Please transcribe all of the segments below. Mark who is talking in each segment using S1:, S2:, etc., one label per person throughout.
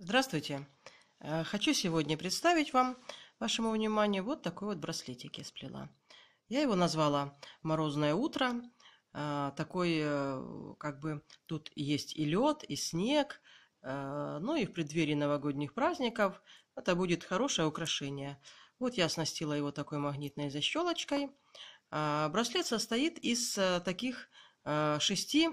S1: Здравствуйте! Э, хочу сегодня представить вам, вашему вниманию, вот такой вот браслетик я сплела. Я его назвала «Морозное утро». Э, такой, э, как бы, тут есть и лед, и снег. Ну и в преддверии новогодних праздников это будет хорошее украшение. Вот я оснастила его такой магнитной защелочкой. Браслет состоит из таких шести,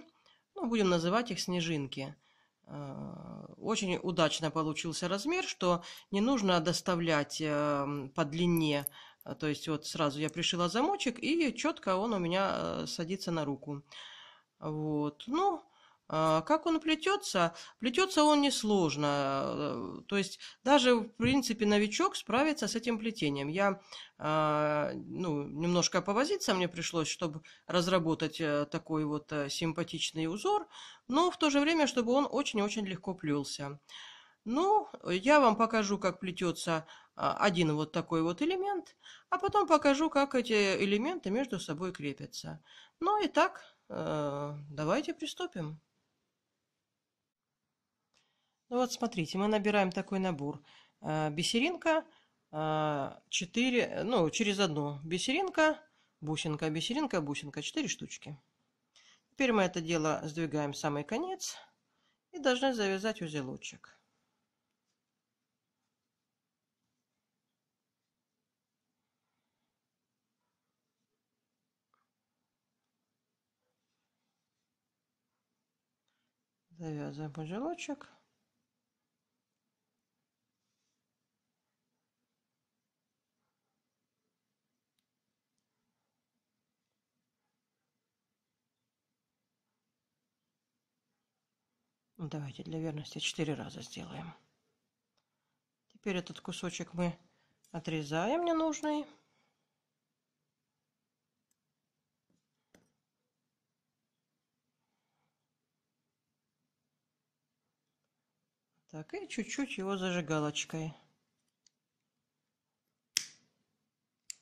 S1: ну, будем называть их снежинки – Э, очень удачно получился размер, что не нужно доставлять эм, по длине. Э, то есть вот сразу я пришила замочек, и четко он у меня э, садится на руку. Вот. Ну, а, как он плетется? Плетется он несложно. Э, то есть даже, в принципе, новичок справится с этим плетением. Я а, ну, немножко повозиться мне пришлось, чтобы разработать э, такой вот э, симпатичный узор, но в то же время, чтобы он очень-очень легко плелся. Ну, я вам покажу, как плетется а, один вот такой вот элемент, а потом покажу, как эти элементы между собой крепятся. Ну и так, давайте приступим. Ну вот смотрите, мы набираем такой набор. Э, бисеринка, 4, э, ну, через одну бисеринка, бусинка, бисеринка, бусинка, 4 штучки. Теперь мы это дело сдвигаем в самый конец и должны завязать узелочек. Завязываем узелочек. Ну, давайте для верности четыре раза сделаем. Теперь этот кусочек мы отрезаем ненужный. Так, и чуть-чуть его зажигалочкой.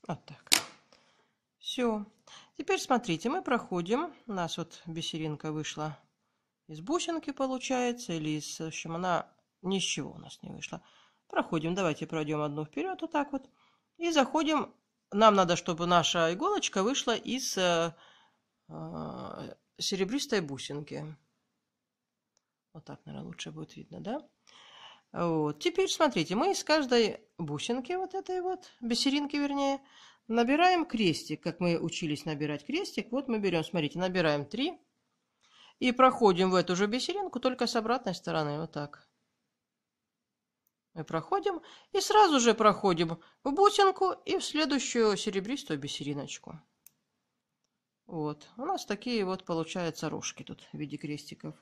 S1: Вот так. Все. Теперь смотрите, мы проходим. У нас вот бисеринка вышла из бусинки получается или из... В общем, она ни с чего у нас не вышла. Проходим, давайте пройдем одну вперед вот так вот. И заходим. Нам надо, чтобы наша иголочка вышла из э, э, серебристой бусинки. Вот так, наверное, лучше будет видно, да? Вот. Теперь смотрите, мы из каждой бусинки вот этой вот, бисеринки вернее, набираем крестик, как мы учились набирать крестик. Вот мы берем, смотрите, набираем 3, и проходим в эту же бисеринку, только с обратной стороны, вот так. Мы проходим и сразу же проходим в бусинку и в следующую серебристую бисериночку. Вот, у нас такие вот получаются рожки тут в виде крестиков.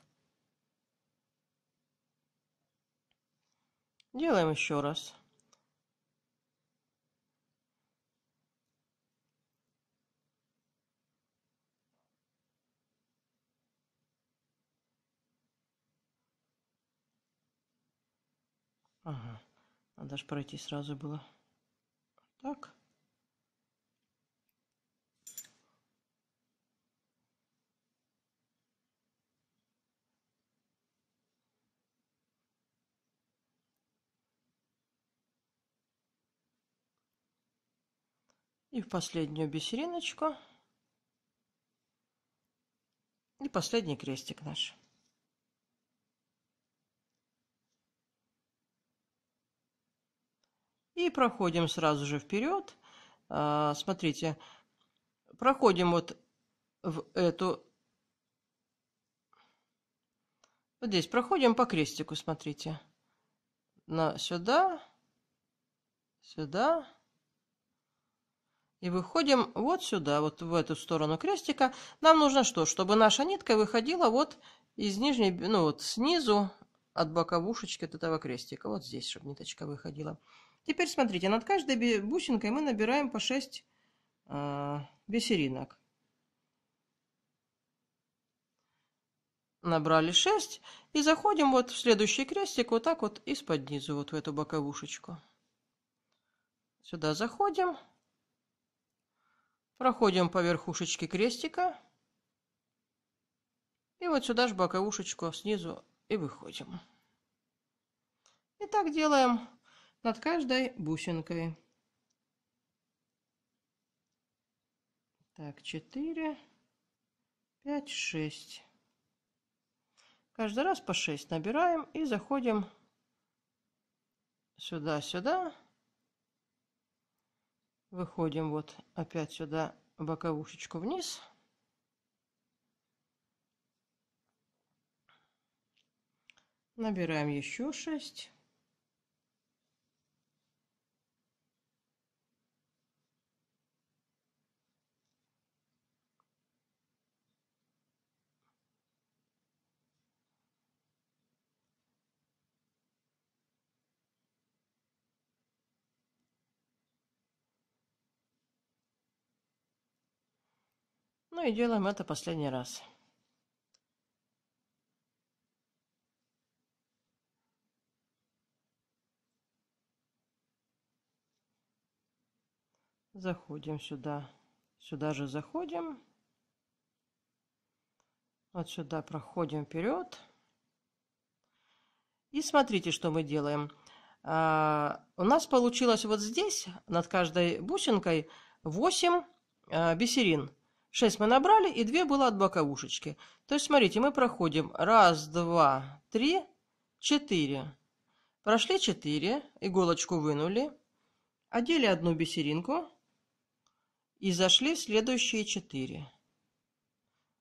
S1: Делаем еще раз. Ага. Надо же пройти сразу было. Так. И в последнюю бисериночку. И последний крестик наш. И проходим сразу же вперед. А, смотрите, проходим вот в эту... Вот здесь проходим по крестику, смотрите. На сюда, сюда. И выходим вот сюда, вот в эту сторону крестика. Нам нужно что? Чтобы наша нитка выходила вот из нижней, ну вот снизу от боковушечки от этого крестика. Вот здесь, чтобы ниточка выходила. Теперь смотрите, над каждой бусинкой мы набираем по 6 э, а, бисеринок. Набрали 6 и заходим вот в следующий крестик, вот так вот из-под низу, вот в эту боковушечку. Сюда заходим, проходим по верхушечке крестика и вот сюда же боковушечку снизу и выходим. И так делаем над каждой бусинкой. Так, 4, 5, 6. Каждый раз по 6 набираем и заходим сюда-сюда. Выходим вот опять сюда боковушечку вниз. Набираем еще 6. Ну и делаем это последний раз. Заходим сюда. Сюда же заходим. Вот сюда проходим вперед. И смотрите, что мы делаем. А, у нас получилось вот здесь, над каждой бусинкой, 8 а, бисерин. Шесть мы набрали, и две было от боковушечки. То есть, смотрите, мы проходим. Раз, два, три, четыре. Прошли четыре, иголочку вынули, одели одну бисеринку и зашли в следующие четыре.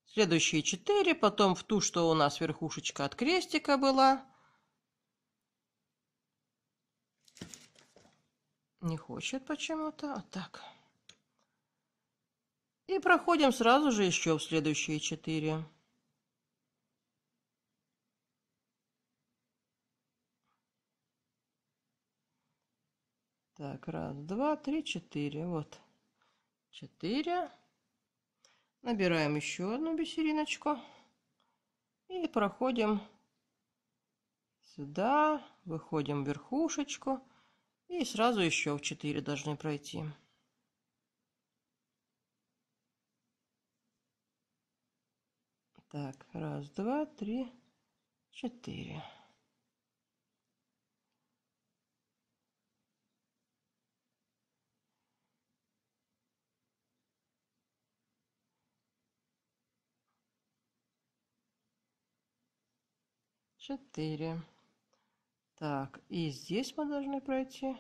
S1: Следующие четыре, потом в ту, что у нас верхушечка от крестика была. Не хочет почему-то. Вот так и проходим сразу же еще в следующие четыре. Так, раз, два, три, четыре. Вот. Четыре. Набираем еще одну бисериночку. И проходим сюда. Выходим в верхушечку. И сразу еще в четыре должны пройти. Так, раз, два, три, четыре. Четыре. Так, и здесь мы должны пройти.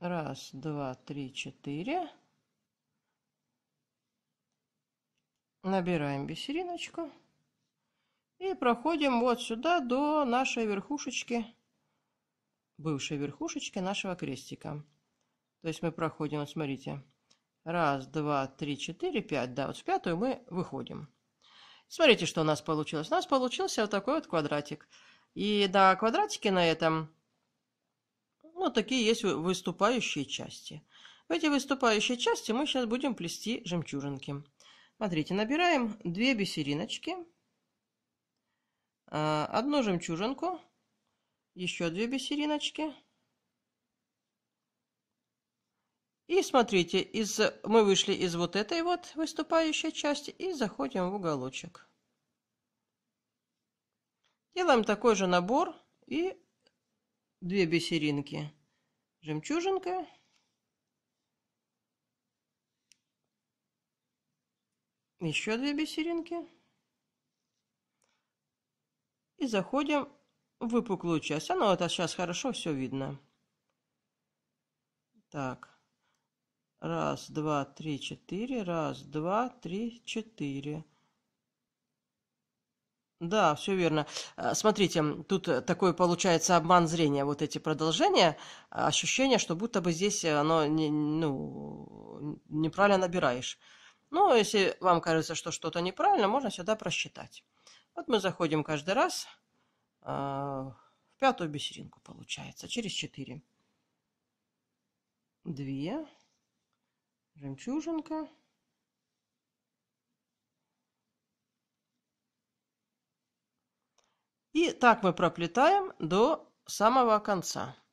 S1: Раз, два, три, четыре. Набираем бисериночку. И проходим вот сюда до нашей верхушечки, бывшей верхушечки нашего крестика. То есть мы проходим, вот смотрите, раз, два, три, четыре, пять, да, вот в пятую мы выходим. Смотрите, что у нас получилось. У нас получился вот такой вот квадратик. И да, квадратики на этом, ну, такие есть выступающие части. В эти выступающие части мы сейчас будем плести жемчужинки. Смотрите, набираем две бисериночки, а, одну жемчужинку, еще две бисериночки. И смотрите, из, мы вышли из вот этой вот выступающей части и заходим в уголочек. Делаем такой же набор и две бисеринки. Жемчужинка, еще две бисеринки. И заходим в выпуклую часть. Оно это сейчас хорошо все видно. Так. Раз, два, три, четыре. Раз, два, три, четыре. Да, все верно. А, смотрите, тут такой получается обман зрения, вот эти продолжения, ощущение, что будто бы здесь оно не, ну, неправильно набираешь. Но ну, а если вам кажется, что что-то неправильно, можно сюда просчитать. Вот мы заходим каждый раз э, в пятую бисеринку, получается, через 4. 2. Жемчужинка. И так мы проплетаем до самого конца.